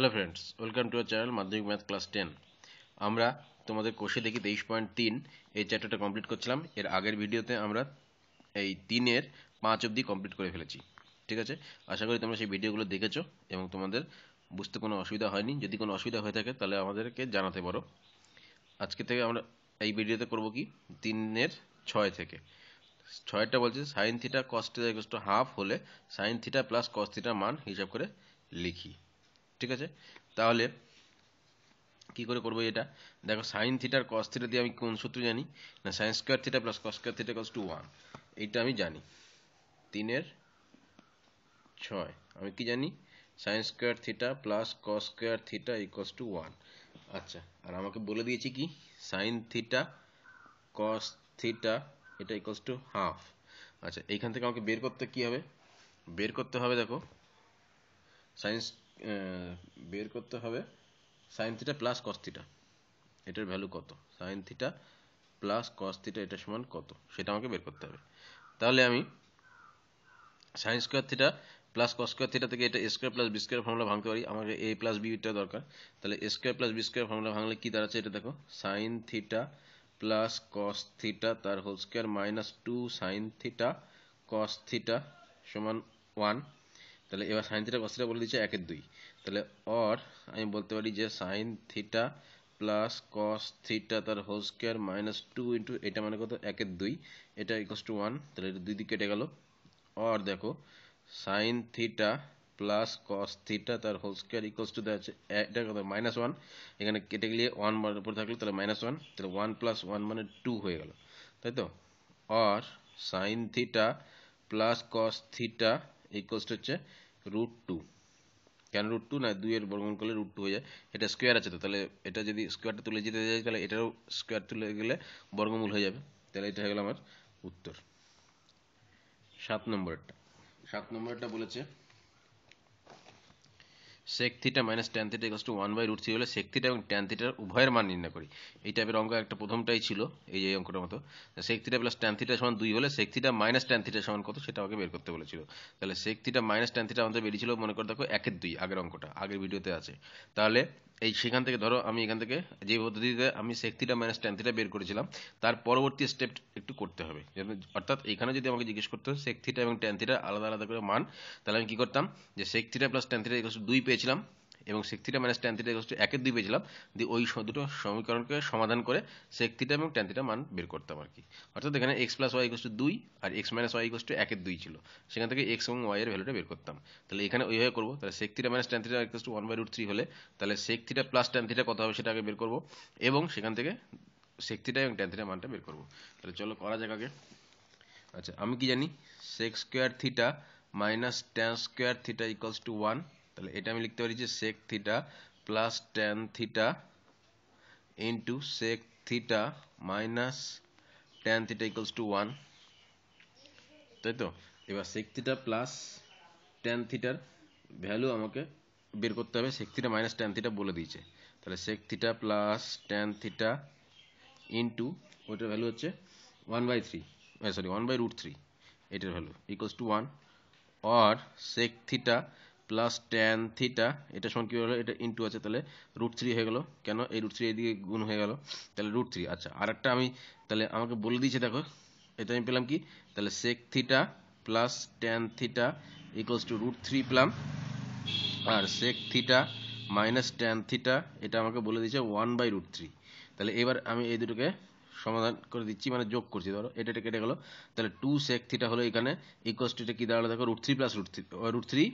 hello friends welcome to our channel মাধ্যমিক math class ten আমরা তোমাদের কোষে দেখি তেইশ পয়েন্ট তিন এই চ্যাপ্টারটা কমপ্লিট করছিলাম এর আগের ভিডিওতে আমরা এই তিনের পাঁচ অবধি কমপ্লিট করে ফেলেছি ঠিক আছে আশা করি তোমরা সেই ভিডিওগুলো দেখেছো এবং তোমাদের বুঝতে কোনো অসুবিধা হয়নি যদি কোনো অসুবিধা হয়ে থাকে তাহলে আমাদেরকে জানাতে পারো আজকে থেকে আমরা এই ভিডিওতে করব কি তিনের ছয় থেকে ছয়টা বলছে sine theta cos theta half হলে সাইন থিটা প্লাস কস থিটার মান হিসাব করে লিখি ঠিক আছে তাহলে কি করে করবো এটা দেখো সাইন থিটার কস থিটা দিয়ে আমি কোন সূত্র জানি না sine square theta plus cos square theta cos to one এইটা আমি জানি তিনের ছয় আমি কি জানি sine square theta plus cos square theta equals to one আচ্ছা আর আমাকে বলে দিয়েছি কি সাইন থিটা কস থিটা এটা ইকোয়াস টু হাফ আচ্ছা এইখান থেকে আমাকে বের করতে কি হবে বের করতে হবে দেখো সাইন বের করতে হবে sine theta plus cos theta এটার ভ্যালু কত sine theta plus cos theta এটা সমান কত সেটা আমাকে বের করতে হবে তাহলে আমি sine square theta plus cos square theta থেকে এটা square plus B square formula ভাঙতে পারি আমাকে এ প্লাস বিটা দরকার তাহলে square plus B square formula ভাঙলে কী দাঁড়াচ্ছে এটা দেখো sine theta plus cos theta তার whole square minus two sine theta cos theta সমান ওয়ান তাহলে এবার সাইন থিটা কস বলে দিচ্ছে একের দুই তাহলে অর আমি বলতে পারি যে sine theta plus cos theta তার whole square minus two into এটা মানে কত একের দুই এটা ইকোস টু ওয়ান তাহলে এটা দুই দিক কেটে গেল অর দেখো sine theta plus cos theta তার হোল স্কোয়ার ইকোস টু দেওয়া আছে এটা কত মাইনাস ওয়ান এখানে কেটে গেলে ওয়ান উপরে থাকলে তাহলে মাইনাস ওয়ান তাহলে ওয়ান প্লাস ওয়ান মানে টু হয়ে গেল তাই তো or sine theta plus cos theta এই কোষটা হচ্ছে রুট টু কেন রুট টু না এর বর্গমূল করলে রুট টু হয়ে যায় এটা স্কোয়ার আছে তো তাহলে এটা যদি স্কোয়ারটা তুলে যেতে যায় তাহলে এটারও স্কোয়ার তুলে গেলে বর্গমূল হয়ে যাবে তাহলে এটা হয়ে গেল আমার উত্তর সাত নম্বরটা সাত নম্বরটা বলেছে sec theta minus tan theta equals to one by root three হলে সেক থিটা এবং ট্যান থিটার উভয়ের মান নির্ণয় করি এই টাইপের অঙ্ক একটা প্রথমটাই ছিল এই যে অঙ্কটার মতো sec theta plus tan theta সমান দুই হলে sec theta minus tan theta সমান কত সেটা আমাকে বের করতে বলেছিল তাহলে sec theta minus tan theta আমাদের বেরিয়েছিল মনে করে দেখো একের দুই আগের অঙ্কটা আগের ভিডিওতে আছে তাহলে এই সেখান থেকে ধরো আমি এখান থেকে যে পদ্ধতিতে আমি সেক্তিটা মাইনাস টেন্থিটা বের করেছিলাম তার পরবর্তী স্টেপ একটু করতে হবে অর্থাৎ এখানে যদি আমাকে জিজ্ঞেস করতে হয় সেক্থিটা এবং টেন্থিটা আলাদা আলাদা করে মান তাহলে আমি কী করতাম যে সেক প্লাস টেন দুই পেয়েছিলাম এবং sec theta minus tan theta equal to একের দুই পেয়েছিলাম দিয়ে ওই দুটো সমীকরণকে সমাধান করে সেক থিটা এবং ট্যান থিটা মান বের করতাম আর কি অর্থাৎ এখানে x plus y equal to দুই আর x minus y equal to একের দুই ছিল সেখান থেকে এক্স এবং ওয়াই এর ভ্যালুটা বের করতাম তাহলে এখানে ওইভাবে করবো তাহলে sec theta minus tan theta equal to one by root three হলে তাহলে sec theta plus tan theta কত হবে সেটা আগে বের করবো এবং সেখান থেকে সেক থিটা এবং ট্যান থিটা মানটা বের করবো তাহলে চলো করা যাক আগে আচ্ছা আমি কি জানি sec square theta minus tan square theta equals to one তাহলে এটা আমি লিখতে পারি যে sec theta plus tan theta into sec theta minus tan theta equals to one তাই তো এবার সেক থিটা প্লাস ট্যান থিটার ভ্যালু আমাকে বের করতে হবে sec theta minus tan theta বলে দিয়েছে তাহলে sec theta plus tan theta into ওইটার ভ্যালু হচ্ছে one by three sorry one by root three এটার value equals to one or sec theta plus tan theta এটা সমান কী হলো এটা ইন্টু আছে তাহলে রুট থ্রি হয়ে গেলো কেন এই রুট থ্রি এদিকে গুণ হয়ে গেল তাহলে রুট থ্রি আচ্ছা আর একটা আমি তাহলে আমাকে বলে দিয়েছে দেখো এটা আমি পেলাম কি তাহলে sec theta plus tan theta equals to root three পেলাম আর sec theta minus tan theta এটা আমাকে বলে দিয়েছে ওয়ান বাই রুট থ্রি তাহলে এবার আমি এই দুটোকে সমাধান করে দিচ্ছি মানে যোগ করছি ধরো এটা এটা কেটে গেলো তাহলে টু সেক থিটা হলো এখানে টু এটা কী দাঁড়ালো দেখো root three plus root three root three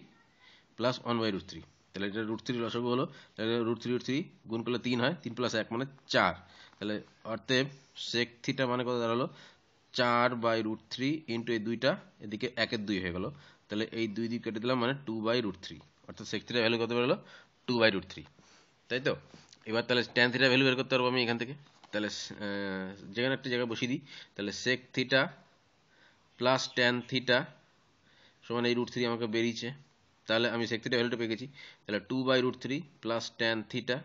plus one by root three তাহলে এটা রুট থ্রি লসাগু হলো তাহলে রুট থ্রি রুট থ্রি গুণ করলে তিন হয় তিন প্লাস এক মানে চার তাহলে অর্থেব সেক থিটা মানে কত দাঁড়ালো চার বাই রুট থ্রি ইন্টু এই দুইটা এদিকে একের দুই হয়ে গেল তাহলে এই দুই দিকে কেটে দিলাম মানে টু বাই রুট থ্রি অর্থাৎ সেক থ্রিটা ভ্যালু কত বেরোলো টু বাই রুট থ্রি তাই তো এবার তাহলে টেন থিটা ভ্যালু বের করতে পারবো আমি এখান থেকে তাহলে যেখানে একটা জায়গায় বসিয়ে দিই তাহলে sec theta plus tan theta সমান এই রুট থ্রি আমাকে বেরিয়েছে তাহলে আমি সেক থিটা ভ্যালুটা পেয়ে গেছি তাহলে two by root three plus tan theta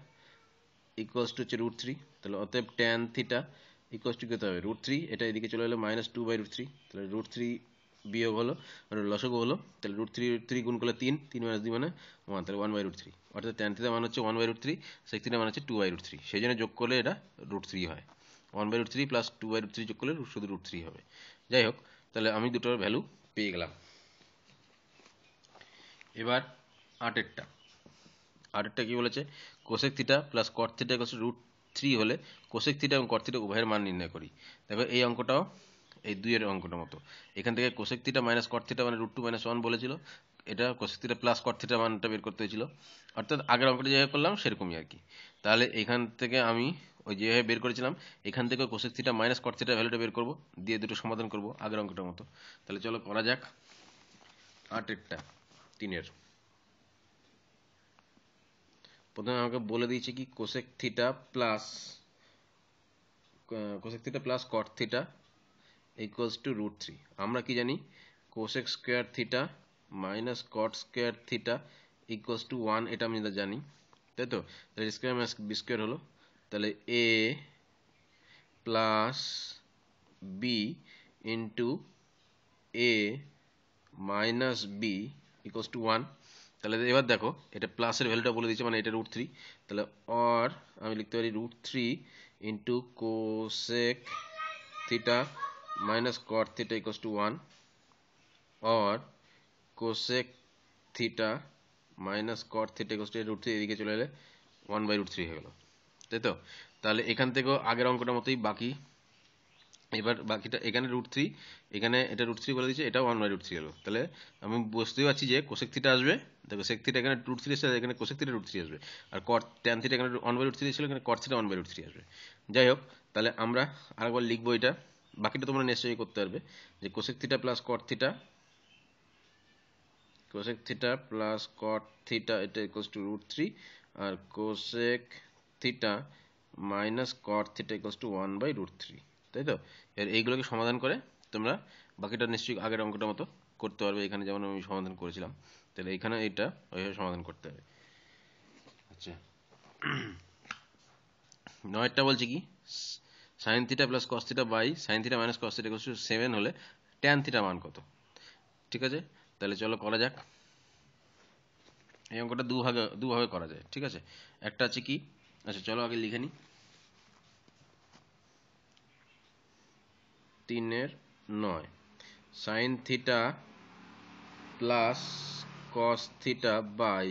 equals to হচ্ছে রুট থ্রি তাহলে অতএব ট্যান থিটা ইকুয়ালস টু কত হবে রুট থ্রি এটা এদিকে চলে এলো minus two by root three তাহলে রুট থ্রি বিয়োগ হলো মানে লসক হলো তাহলে রুট থ্রি রুট থ্রি গুণ করলে তিন তিন মাইনাস দুই মানে ওয়ান তাহলে ওয়ান বাই রুট থ্রি অর্থাৎ ট্যান থিটা মানে হচ্ছে one by root three sec theta মানে হচ্ছে টু বাই রুট থ্রি সেই জন্য যোগ করলে এটা রুট থ্রি হয় one by root three plus two by root three যোগ করলে শুধু রুট থ্রি হবে যাই হোক তাহলে আমি দুটোর ভ্যালু পেয়ে গেলাম এবার আটেরটা আটেরটা কি বলেছে cosec theta plus cot theta root three হলে কোশেক থিটা এবং কট থিটা উভয়ের মান নির্ণয় করি দেখো এই অঙ্কটাও এই দুইয়ের অঙ্কটার মতো এখান থেকে cosec theta minus cot theta মানে রুট টু মাইনাস ওয়ান বলেছিল এটা cosec theta plus cot theta মানটা বের করতে হয়েছিল অর্থাৎ আগের অঙ্কটা যেভাবে করলাম সেরকমই আর কি তাহলে এখান থেকে আমি ওই যেভাবে বের করেছিলাম এখান থেকে cosec theta minus cot theta ভ্যালুটা বের করব দিয়ে দুটো সমাধান করব আগের অঙ্কটার মতো তাহলে চলো করা যাক আটেরটা তিনের প্রথমে আমাকে বলে দিয়েছে কি cosec theta plus cosec theta plus cot theta equals to root three আমরা কি জানি cosec square theta minus cot square theta equals to one এটা আমি জানি তাই তো তাহলে স্কোয়ার মাইনাস বি স্কোয়ার হলো তাহলে a plus B into A minus b equals to one তাহলে এবার দেখো এটা প্লাসের ভ্যালুটা বলে দিচ্ছে মানে এটা রুট থ্রি তাহলে অর আমি লিখতে পারি root three into cosec theta minus cot theta equals to one or cosec theta minus cot theta equals to root three এদিকে চলে এলে ওয়ান বাই রুট থ্রি হয়ে গেলো তাই তো তাহলে এখান থেকেও আগের অঙ্কটার মতোই বাকি এবার বাকিটা এখানে রুট থ্রি এখানে এটা রুট থ্রি বলে দিচ্ছে এটা ওয়ান বাই রুট থ্রি হলো তাহলে আমি বুঝতেই পারছি যে কোশেক থিটা আসবে দেখো সেক থিটা এখানে রুট থ্রি এসে এখানে কোশেক থিটা রুট থ্রি আসবে আর কর টেন থিটা এখানে ওয়ান বাই রুট থ্রি ছিল এখানে কট থ্রিটা ওয়ান বাই রুট থ্রি আসবে যাই হোক তাহলে আমরা আরেকবার লিখবো এটা বাকিটা তোমরা নিশ্চয়ই করতে পারবে যে cosec theta plus cot theta cosec theta plus cot theta এটা ইকোয়াস টু রুট থ্রি আর cosec theta minus cot theta equals to one by root three তাই তো এর এইগুলোকে সমাধান করে তোমরা বাকিটা নিশ্চয়ই আগের অঙ্কটা মতো করতে পারবে এখানে যেমন আমি সমাধান করেছিলাম তাহলে এখানে এটা ওইভাবে সমাধান করতে হবে আচ্ছা নয়টা বলছে কি sine theta plus cos theta by sine theta minus cos theta seven হলে ট্যান থিটা মান কত ঠিক আছে তাহলে চলো করা যাক এই অঙ্কটা দুভাগে দুভাবে করা যায় ঠিক আছে একটা আছে কি আচ্ছা চলো আগে লিখে নিই তিনের নয় sine theta plus cos theta by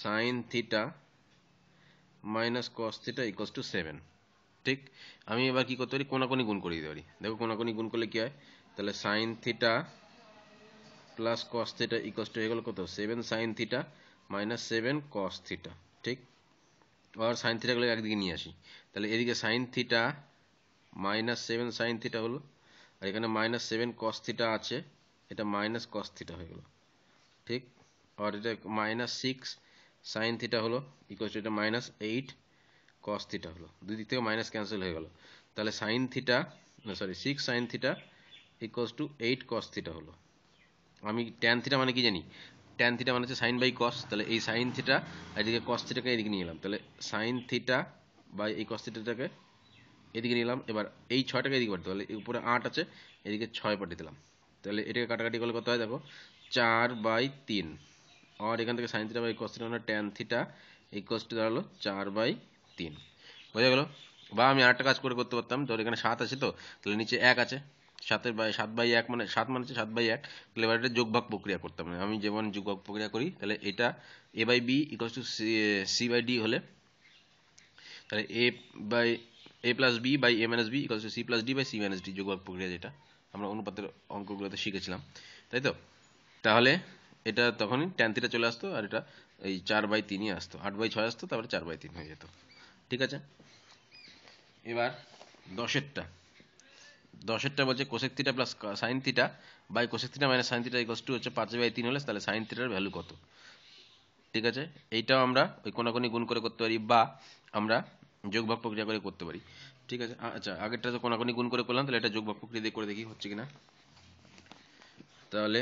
sine theta minus cos theta equals to seven ঠিক আমি এবার কী করতে পারি কোনাকোনি গুণ করে দিতে পারি দেখো কোনাকোনি গুণ করলে কী হয় তাহলে sine theta plus cos theta equals to হয়ে গেল কত seven sine theta minus seven cos theta ঠিক আর সাইন থিটাগুলো একদিকে নিয়ে আসি তাহলে এদিকে sine theta minus seven sine theta হলো আর এখানে মাইনাস সেভেন কস থিটা আছে এটা মাইনাস কস থিটা হয়ে গেলো ঠিক আর এটা মাইনাস সিক্স সাইন থিটা হলো ইকোয়াল টু এটা মাইনাস এইট কস থিটা হলো দুই দিক থেকে মাইনাস ক্যান্সেল হয়ে গেল তাহলে sine theta sorry six sine theta equal to eight cos theta হলো আমি ট্যান থিটা মানে কি জানি ট্যান থিটা মানে হচ্ছে সাইন বাই কস তাহলে এই সাইন থিটা এদিকে কস থিটাকে এদিকে নিয়ে এলাম তাহলে সাইন থিটা বাই এই কস থিটাটাকে এদিকে নিলাম এবার এই ছয়টাকে এদিকে পাঠাতে তাহলে উপরে আট আছে এদিকে ছয় পাঠিয়ে দিলাম তাহলে এটাকে কাটাকাটি করলে কত হয় দেখো চার বাই তিন আর এখান থেকে sine theta by cos theta tan theta এই টু দাঁড়ালো চার বাই তিন বোঝা গেলো বা আমি আরেকটা কাজ করে করতে পারতাম ধর এখানে সাত আছে তো তাহলে নিচে এক আছে সাতের বাই সাত বাই এক মানে সাত মানে সাত বাই এক তাহলে এবার এটা যোগভাগ প্রক্রিয়া করতাম আমি যেমন যোগভাগ প্রক্রিয়া করি তাহলে এটা a by b equals to c by d হলে তাহলে a by a plus b by a minus b c plus d by c minus d যোগভাগ প্রক্রিয়া যেটা আমরা অনুপাতের অঙ্কগুলোতে শিখেছিলাম তাই তো তাহলে এটা তখনই ট্যান থিটা চলে আসতো আর এটা এই চার বাই তিনই আসতো আট বাই ছয় আসতো তারপরে চার বাই তিন হয়ে যেত ঠিক আছে এবার দশেরটা দশেরটা বলছে cosec theta plus sine theta by cosec theta minus sine theta equals to হচ্ছে পাঁচ বাই তিন হলে তাহলে সাইন থিটার ভ্যালু কত ঠিক আছে এইটাও আমরা ওই কোনাকোনি গুণ করে করতে পারি বা আমরা যোগ ভাগ প্রক্রিয়া করে করতে পারি ঠিক আছে আচ্ছা আগেরটা তো কোনাকুনি গুণ করে করলাম তাহলে এটা যোগ ভাগ প্রক্রিয়া দিয়ে করে দেখি হচ্ছে কিনা তাহলে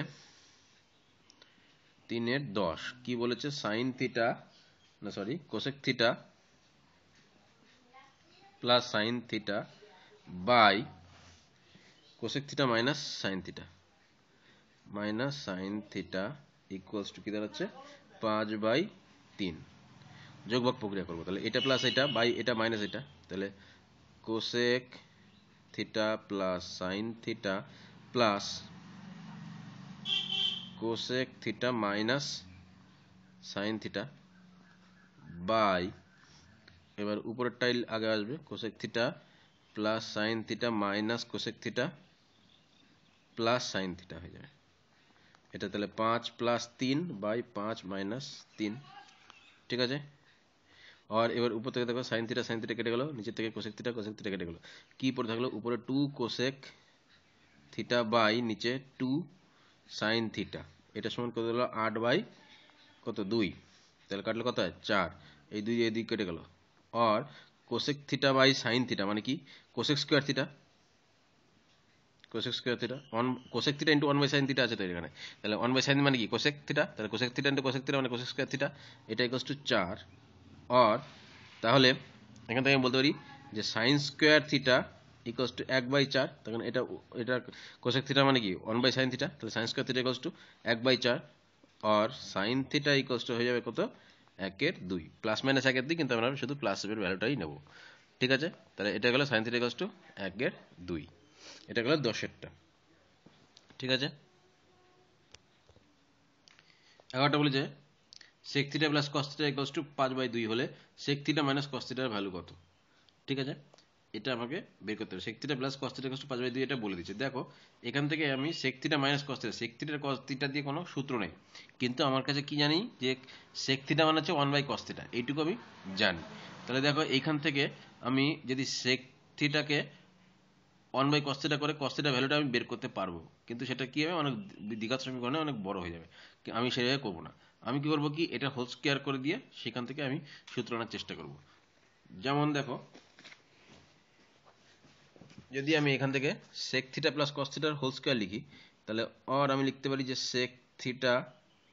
তিনের দশ কি বলেছে সাইন থিটা না sorry cosec theta plus sine theta by cosec theta minus sine theta minus sine theta equals to কি দাঁড়াচ্ছে পাঁচ বাই তিন যোগভাগ প্রক্রিয়া করবো তাহলে এটা প্লাস এটা বাই এটা মাইনাস এটা তাহলে cosec theta plus sine theta plus cosec theta minus sine theta by এবার উপরের টাইল আগে আসবে cosec theta plus sine theta minus cosec theta plus sine theta হয়ে যাবে এটা তাহলে পাঁচ প্লাস তিন বাই পাঁচ মাইনাস তিন ঠিক আছে আর এবার উপর থেকে দেখো সাইন থিটা সাইন থিটা কেটে গেল নিচের থেকে কোশেক থিটা কোশেক থিটা কেটে গেল কি পড়ে থাকলো উপরে টু কোশেক থিটা বাই নিচে টু সাইন থিটা এটা সমান কত হলো আট বাই কত দুই তাহলে কাটলো কত চার এই দুই এই দুই কেটে গেল আর cosec theta by sine theta মানে কি cosec square theta cosec square theta one cosec theta into one by sine theta আছে তো এখানে তাহলে ওয়ান বাই সাইন মানে কি কোশেক থিটা তাহলে cosec theta into cosec theta মানে কোশেক স্কোয়ার থিটা এটা ইকোয়াস টু চার আর তাহলে এখান থেকে আমি বলতে পারি যে sine square theta equals to এক বাই চার তখন মানে এটা এটা কোশেক থিটা মানে কি ওয়ান বাই সাইন থিটা তাহলে sine square theta equals to এক বাই চার আর সাইন থিটা ইকোয়াস টু হয়ে যাবে কত একের দুই প্লাস মাইনাস একের দুই কিন্তু আমরা শুধু প্লাস এর ভ্যালুটাই নেব ঠিক আছে তাহলে এটা গেলো সাইন থিটা ইকোয়াস টু একের দুই এটা গেলো দশেরটা ঠিক আছে এগারোটা বলেছে sec theta plus cos theta equals to পাঁচ বাই দুই হলে সেক থিটা মাইনাস কস থিটার ভ্যালু কত ঠিক আছে এটা আমাকে বের করতে হবে sec theta plus cos theta cos পাঁচ বাই দুই এটা বলে দিচ্ছে দেখো এখান থেকে আমি sec theta minus cos theta sec থিটার কস থিটা দিয়ে কোনো সূত্র নেই কিন্তু আমার কাছে কি জানি যে সেক থিটা মানে হচ্ছে ওয়ান বাই কস থিটা এইটুকু আমি জানি তাহলে দেখো এখান থেকে আমি যদি সেক থিটাকে ওয়ান বাই কস্তিটা করে কস্তিটা ভ্যালুটা আমি বের করতে পারবো কিন্তু সেটা কী হবে অনেক দ্বিঘাত সমীকরণে মানে অনেক বড় হয়ে যাবে আমি সেভাবে করবো না আমি কি করব কি এটা হোল স্কোয়ার করে দিয়ে সেখান থেকে আমি সূত্র আনার চেষ্টা করব যেমন দেখো যদি আমি এখান থেকে সেক থিটা প্লাস কস থিটার হোল স্কোয়ার লিখি তাহলে অর আমি লিখতে পারি যে sec theta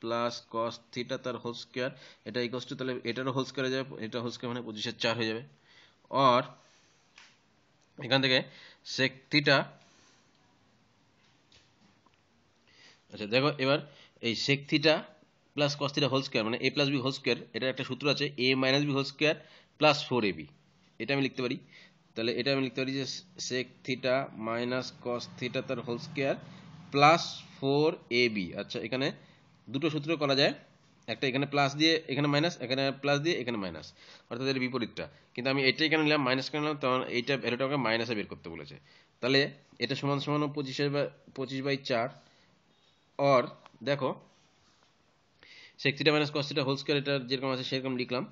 plus cos theta তার হোল স্কোয়ার এটা ইকোস টু তাহলে এটারও হোল স্কোয়ার হয়ে যাবে এটা হোল স্কোয়ার মানে পঁচিশের চার হয়ে যাবে অর এখান থেকে সেক থিটা আচ্ছা দেখো এবার এই sec theta plus cos theta whole square মানে a plus b whole square এটার একটা সূত্র আছে a minus b whole square plus four a b এটা আমি লিখতে পারি তাহলে এটা আমি লিখতে পারি যে sec theta minus cos theta তার whole square plus four a b আচ্ছা এখানে দুটো সূত্র করা যায় একটা এখানে প্লাস দিয়ে এখানে মাইনাস এখানে প্লাস দিয়ে এখানে মাইনাস অর্থাৎ এর বিপরীতটা কিন্তু আমি এটাই এখানে নিলাম মাইনাস কেন নিলাম তখন মানে এইটা ভ্যালুটাকে মাইনাসে বের করতে বলেছে তাহলে এটা সমান সমান পঁচিশের বা পঁচিশ বাই চার অর দেখো sec theta minus cos theta whole square এটা যেরকম আছে সেরকম লিখলাম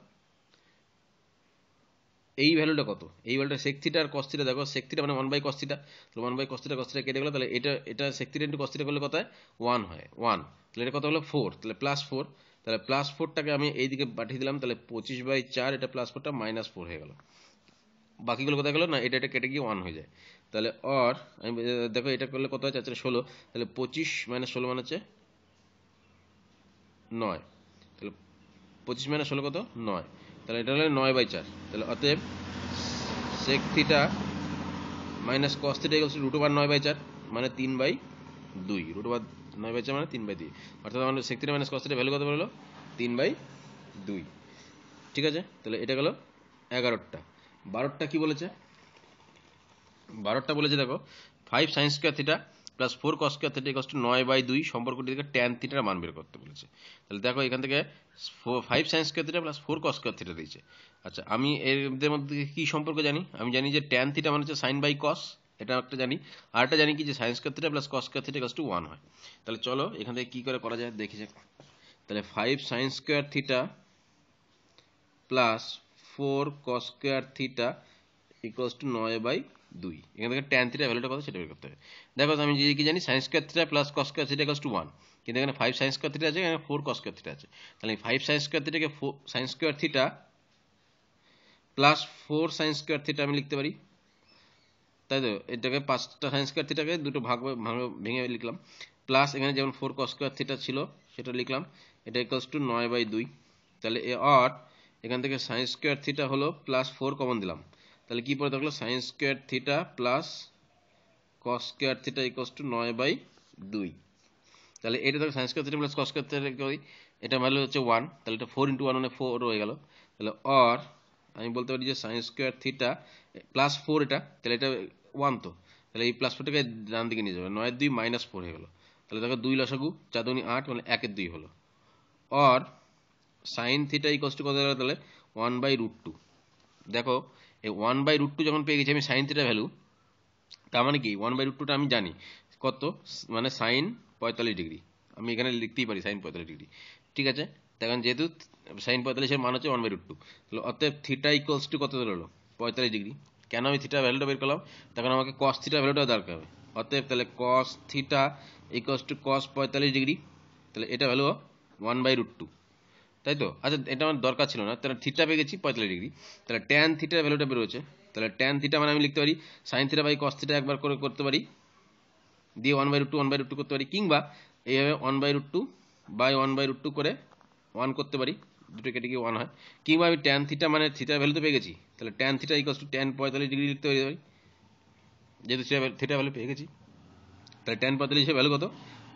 এই ভ্যালুটা কত এই ভ্যালুটা sec theta আর cos theta দেখো sec theta মানে ওয়ান বাই কস থিটা তাহলে ওয়ান বাই cos theta কেটে গেলো তাহলে এটা এটা sec theta ইন্টু কস করলে কত হয় ওয়ান হয় ওয়ান তাহলে এটা কত হলো ফোর তাহলে প্লাস ফোর তাহলে প্লাস ফোরটাকে আমি দিকে পাঠিয়ে দিলাম তাহলে পঁচিশ বাই চার এটা প্লাস ফোরটা মাইনাস ফোর হয়ে গেল বাকিগুলো কোথায় গেলো না এটা এটা কেটে গিয়ে ওয়ান হয়ে যায় তাহলে অর আমি দেখো এটা করলে কত হয় 4 ষোলো তাহলে পঁচিশ 16 ষোলো মানে হচ্ছে নয় তাহলে পঁচিশ মাইনাস ষোলো কত নয় তাহলে এটা হলে নয় বাই চার তাহলে অতএব sec theta minus cos theta equals root over নয় বাই চার মানে তিন বাই দুই রুট ওভার নয় বাই চার মানে তিন বাই দুই অর্থাৎ আমাদের sec theta minus cos theta value কত বললো তিন বাই দুই ঠিক আছে তাহলে এটা গেল এগারোটা বারোটা কি বলেছে বারোটা বলেছে দেখো five sines square theta plus four কসকে থেটা ইকস টু নয় বাই দুই সম্পর্কটি থেকে ট্যান থিটার মান বের করতে বলেছে তাহলে দেখো এখান থেকে ফাইভ সাইন্স কে থিটা প্লাস ফোর কস কে থিটা দিয়েছে আচ্ছা আমি এর মধ্যে কি সম্পর্ক জানি আমি জানি যে ট্যান থিটা মানে হচ্ছে সাইন বাই কস এটা একটা জানি আর একটা জানি কি যে সাইন্স কে থিটা প্লাস কস কে থিটা ইকস টু ওয়ান হয় তাহলে চলো এখান থেকে কী করে করা যায় দেখি যাক তাহলে five sines square theta plus four cos square theta equals to নয় বাই দুই এখান থেকে টেন থিটা ভ্যালুটা কত সেটা বের করতে হবে দেখো আমি যে কি জানি sines square theta plus cos square theta equals to one কিন্তু এখানে ফাইভ সাইন্স স্কোয়ার থিটা আছে এখানে ফোর কস স্কোয়ার থিটা আছে তাহলে ফাইভ সাইন্স স্কোয়ার থিটাকে four sines square theta plus four sines square theta আমি লিখতে পারি তাই তো এটাকে পাঁচটা সাইন্স স্কোয়ার থিটাকে দুটো ভাগ ভাঙে ভেঙে লিখলাম প্লাস এখানে যেমন ফোর কস স্কোয়ার থিটা ছিল সেটা লিখলাম এটা একস টু নয় বাই দুই তাহলে এ অট এখান থেকে সাইন্স স্কোয়ার থিটা হলো প্লাস ফোর কমন দিলাম তাহলে কি পড়ে থাকলো sine square theta plus cos square theta equals to নয় বাই দুই তাহলে এটা থাকবে sine square theta plus cos square theta এটা ভ্যালু হচ্ছে ওয়ান তাহলে এটা ফোর ইন্টু ওয়ান মানে ফোর হয়ে গেল তাহলে অর আমি বলতে পারি যে sine square theta plus four এটা তাহলে এটা ওয়ান তো তাহলে এই প্লাস ফোরটাকে ডান দিকে নিয়ে যাবে নয়ের দুই মাইনাস ফোর হয়ে গেলো তাহলে দেখো দুই লসাগু চার দুই আট মানে একের দুই হলো or sine theta equals to কত গেলো তাহলে ওয়ান বাই রুট টু দেখো এই ওয়ান বাই রুট টু যখন পেয়ে গেছি আমি সাইন থিটা ভ্যালু তার মানে কি ওয়ান বাই রুট টুটা আমি জানি কত মানে সাইন পঁয়তাল্লিশ ডিগ্রি আমি এখানে লিখতেই পারি সাইন পঁয়তাল্লিশ ডিগ্রি ঠিক আছে তখন যেহেতু সাইন পঁয়তাল্লিশের মান হচ্ছে ওয়ান বাই রুট টু তাহলে অতএব থিটা ইকুয়ালস টু কত হলো পঁয়তাল্লিশ ডিগ্রি কেন আমি থিটা ভ্যালুটা বের করলাম তখন আমাকে কস থিটা ভ্যালুটা দরকার হবে অতএব তাহলে cos theta equals to cos পঁয়তাল্লিশ ডিগ্রি তাহলে এটা value one by root two তাই তো আচ্ছা এটা আমার দরকার ছিল না তাহলে থিটা পেয়ে গেছি পঁয়তাল্লিশ ডিগ্রি তাহলে ট্যান থিটার ভ্যালুটা বেরোচ্ছে তাহলে ট্যান থিটা মানে আমি লিখতে পারি sine theta by cos theta একবার করে করতে পারি দিয়ে one by root two one by root two করতে পারি কিংবা এইভাবে one by root two by one by root two করে ওয়ান করতে পারি দুটো কেটে গিয়ে ওয়ান হয় কিংবা আমি ট্যান থিটা মানে থিটার ভ্যালু তো পেয়ে গেছি তাহলে tan theta equals to tan পঁয়তাল্লিশ ডিগ্রি লিখতে পারি যেহেতু সেটা থিটা ভ্যালু পেয়ে গেছি তাহলে ট্যান পঁয়তাল্লিশের ভ্যালু কত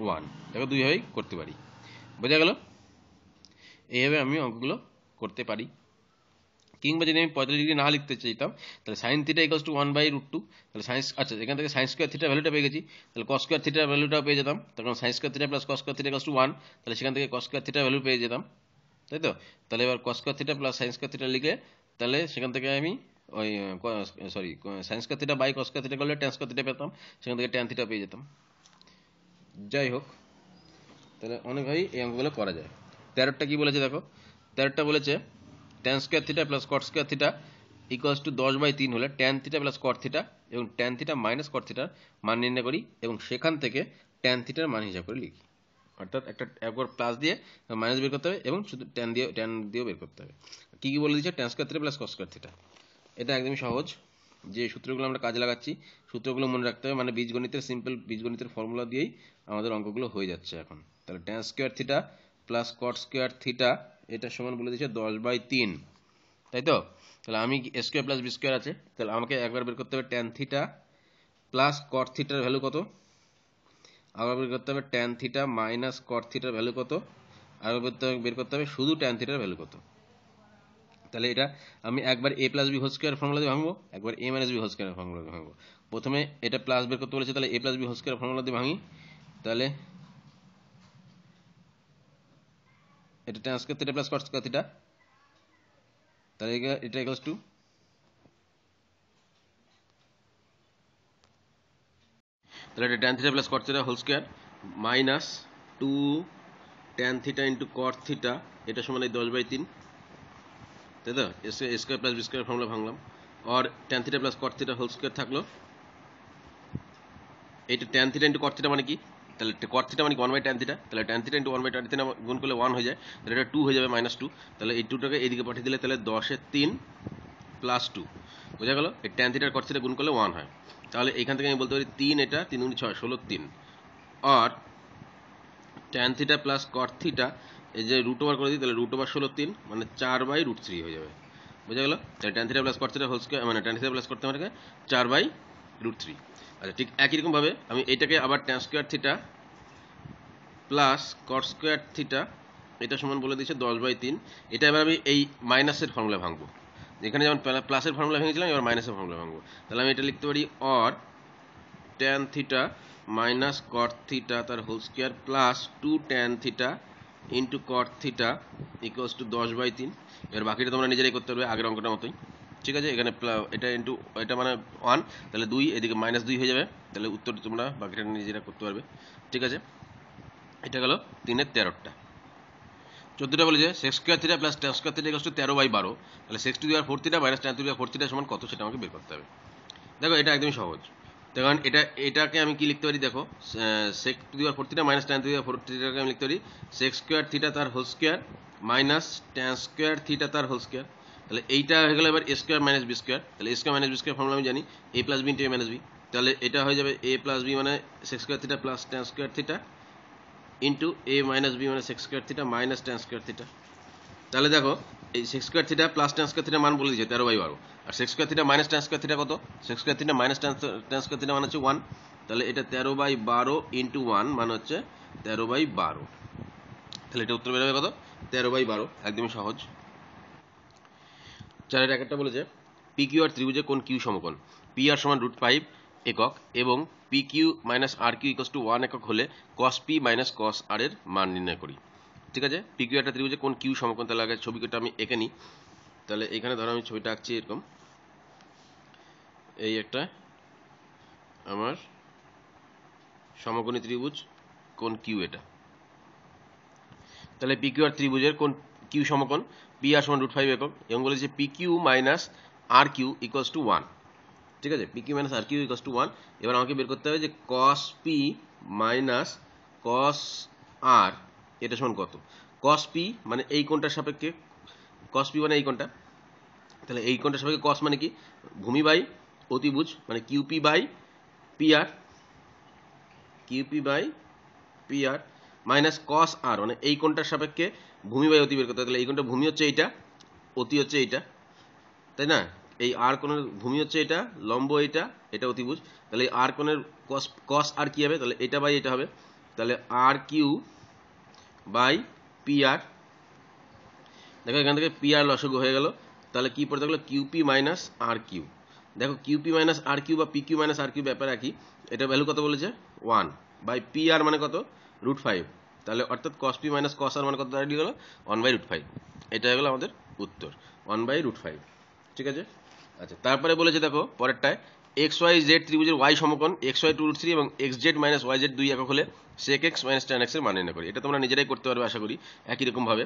ওয়ান এবার দুইভাবেই করতে পারি বোঝা গেল এইভাবে আমি অঙ্কগুলো করতে পারি কিংবা যদি আমি পঁয়তাল্লিশ ডিগ্রি না লিখতে চাইতাম তাহলে sine theta equals to one by root two তাহলে সাইন্স আচ্ছা এখান থেকে সাইন্স স্কোয়ার থিটার ভ্যালুটা পেয়ে গেছি তাহলে কস স্কোয়ার থিটার ভ্যালুটা পেয়ে যেতাম তখন sines square theta plus cos square theta equals to one তাহলে সেখান থেকে কস স্কোয়ার থিটার ভ্যালু পেয়ে যেতাম তাই তো তাহলে এবার cos square theta plus sines square theta লিখে তাহলে সেখান থেকে আমি ওই sorry sines square theta by cos square theta করলে ট্যান স্কোয়ার থিটা পেতাম সেখান থেকে ট্যান থিটা পেয়ে যেতাম যাই হোক তাহলে অনেকভাবেই এই অঙ্কগুলো করা যায় তেরোটা কি বলেছে দেখো তেরোটা বলেছে tan square theta plus cot square theta equals to দশ বাই তিন হলে tan theta plus cot theta এবং ট্যান থিটা মাইনাস কট থিটার মান নির্ণয় করি এবং সেখান থেকে ট্যান থিটার মান হিসাব করে লিখি অর্থাৎ একটা একবার প্লাস দিয়ে মাইনাস বের করতে হবে এবং শুধু ট্যান দিয়ে ট্যান দিয়েও বের করতে হবে কী কী বলে দিচ্ছে tan square theta plus cot square theta এটা একদমই সহজ যে সূত্রগুলো আমরা কাজে লাগাচ্ছি সূত্রগুলো মনে রাখতে হবে মানে বীজগণিতের সিম্পল বীজগণিতের ফর্মুলা দিয়েই আমাদের অঙ্কগুলো হয়ে যাচ্ছে এখন তাহলে tan square theta plus cot square theta এটা সমান বলে দিয়েছে দশ বাই তিন তাই তো তাহলে আমি স্কোয়ার প্লাস বি স্কোয়ার আছে তাহলে আমাকে একবার বের করতে হবে ট্যান থিটা প্লাস কট থিটার ভ্যালু কত আবার বের করতে হবে ট্যান থিটা মাইনাস কট থিটার ভ্যালু কত আর বের করতে হবে শুধু ট্যান থিটার ভ্যালু কত তাহলে এটা আমি একবার a plus b whole square formula দিয়ে ভাঙবো একবার a minus b whole square formula দিয়ে ভাঙবো প্রথমে এটা প্লাস বের করতে বলেছে তাহলে a plus b whole square formula দিয়ে ভাঙি তাহলে এটা tan square theta plus cot square theta তাহলে এটা ইকুয়ালস টু তাহলে এটা tan theta plus cot theta whole square minus two tan theta into cot theta এটা সমান এই দশ বাই তিন তাই তো a square plus B square formula ভাঙলাম আর tan theta plus cot theta whole square থাকলো এটা tan theta into cot theta মানে কি তাহলে কর থিটা মানে ওয়ান বাই ট্যান থিটা তাহলে tan theta into one by tan theta গুণ করলে ওয়ান হয়ে যায় তাহলে এটা টু হয়ে যাবে মাইনাস টু তাহলে এই টুটাকে এদিকে পাঠিয়ে দিলে তাহলে দশের তিন প্লাস টু বোঝা গেল এই ট্যান থিটার কর থিটা গুণ করলে ওয়ান হয় তাহলে এখান থেকে আমি বলতে পারি তিন এটা তিন গুণ ছয় ষোলো তিন আর tan theta plus cot theta এই যে রুট ওভার করে দিই তাহলে রুট ওভার ষোলো তিন মানে চার বাই রুট থ্রি হয়ে যাবে বোঝা গেল তাহলে tan theta plus cot theta whole square মানে ট্যান থিটা প্লাস করতে পারে চার বাই রুট থ্রি আচ্ছা ঠিক একই রকমভাবে আমি এটাকে আবার tan square theta plus cot square theta এটা সমান বলে দিয়েছে দশ বাই তিন এটা এবার আমি এই মাইনাসের ফর্মুলা ভাঙবো এখানে যেমন প্লাসের ফর্মুলা ভেঙেছিলাম এবার মাইনাসের ফর্মুলা ভাঙবো তাহলে আমি এটা লিখতে পারি or tan theta minus cot theta তার whole square plus two tan theta into cot theta equals to দশ বাই তিন এবার বাকিটা তোমরা নিজেরাই করতে পারবে আগের অঙ্কটা মতোই ঠিক আছে এখানে এটা ইন্টু এটা মানে ওয়ান তাহলে দুই এদিকে মাইনাস দুই হয়ে যাবে তাহলে উত্তর তোমরা বাকিটা নিজেরা করতে পারবে ঠিক আছে এটা গেল তিনের তেরোটা চোদ্দটা বলে যে সেক্স স্কোয়ার থ্রিটা প্লাস টেন স্কোয়ার থ্রিটা ইকস টু তেরো বাই বারো তাহলে সেক্স টু দেওয়ার ফোর থ্রিটা মাইনাস টেন টু দেওয়ার ফোর থ্রিটা সমান কত সেটা আমাকে বের করতে হবে দেখো এটা একদমই সহজ কারণ এটা এটাকে আমি কি লিখতে পারি দেখো সেক টু দেওয়ার ফোর থ্রিটা মাইনাস টেন টু দেওয়ার ফোর থ্রিটাকে আমি লিখতে পারি সেক্স স্কোয়ার থ্রিটা তার whole square minus tan square থ্রিটা তার হোল স্কোয়ার তাহলে এইটা হয়ে গেলে এবার স্কোয়ার মাইনাস বি স্কোয়ার তাহলে square minus B square formula আমি জানি a plus B into A minus b তাহলে এটা হয়ে যাবে এ প্লাস বি মানে sec square theta plus ten square theta into এ মাইনাস বি মানে sec square theta minus tan square theta তাহলে দেখো এই sec square theta plus ten square theta মান বলে দিয়েছে তেরো বাই বারো আর sec square theta minus tan square theta কত sec square theta minus tan tan square theta মানে হচ্ছে ওয়ান তাহলে এটা তেরো বাই বারো ইন্টু ওয়ান মানে হচ্ছে তেরো বাই বারো তাহলে এটা উত্তর বেরোবে কত তেরো বাই বারো একদমই সহজ চারের একটা বলেছে পি কিউ আর ত্রিভুজে কোন কিউ সমকোণ পি আর সমান রুট ফাইভ একক এবং P Q minus R Q equals to one একক হলে কস পি মাইনাস কস আর এর মান নির্ণয় করি ঠিক আছে পি কিউ একটা ত্রিভুজে কোন কিউ সমকোণ তাহলে আগে ছবিটা আমি এঁকে নিই তাহলে এখানে ধরো আমি ছবিটা আঁকছি এরকম এই একটা আমার সমকোণী ত্রিভুজ কোন কিউ এটা তাহলে পি কিউ আর ত্রিভুজের কোন কিউ সমকোণ পি আর সমান রুট ফাইভ একক এবং বলেছে P Q minus R Q equals to one ঠিক আছে P Q minus R Q equals to one এবার আমাকে বের করতে হবে যে কস পি মাইনাস কস আর এটা সমান কত কস পি মানে এই কোনটার সাপেক্ষে কস পি মানে এই কোনটা তাহলে এই কোনটার সাপেক্ষে কস মানে কি ভূমি বাই অতিভুজ মানে QP by PR QP by PR minus cos R মানে এই কোনটার সাপেক্ষে ভূমি বাই অতি বের করতে তাহলে এই কোনটা ভূমি হচ্ছে এইটা অতি হচ্ছে এইটা তাই না এই আর কোনের ভূমি হচ্ছে এটা লম্ব এটা এটা অতিভুজ তাহলে এই আর কোনের কস কস আর কি হবে তাহলে এটা বাই এটা হবে তাহলে R Q by P R দেখো এখান থেকে পি আর লসগ হয়ে গেল তাহলে কি পড়ে থাকলো কিউপি মাইনাস আর কিউ দেখো কিউপি মাইনাস আর কিউ বা P Q minus R Q ব্যাপার একই এটা ভ্যালু কত বলেছে ওয়ান বাই পি আর মানে কত রুট ফাইভ তাহলে অর্থাৎ কসপি পি মাইনাস কস আর মানে কত দাঁড়িয়ে গেল ওয়ান বাই রুট ফাইভ এটা হয়ে গেলো আমাদের উত্তর ওয়ান বাই রুট ফাইভ ঠিক আছে আচ্ছা তারপরে বলেছে দেখো পরেরটায় এক্স ওয়াই জেড ত্রিভুজের ওয়াই সমকোণ X Y two root three এবং X Z minus Y Z দুই একক হলে সেক এক্স মাইনাস টেন এক্সের মান নির্ণয় করি এটা তোমরা নিজেরাই করতে পারবে আশা করি একই রকমভাবে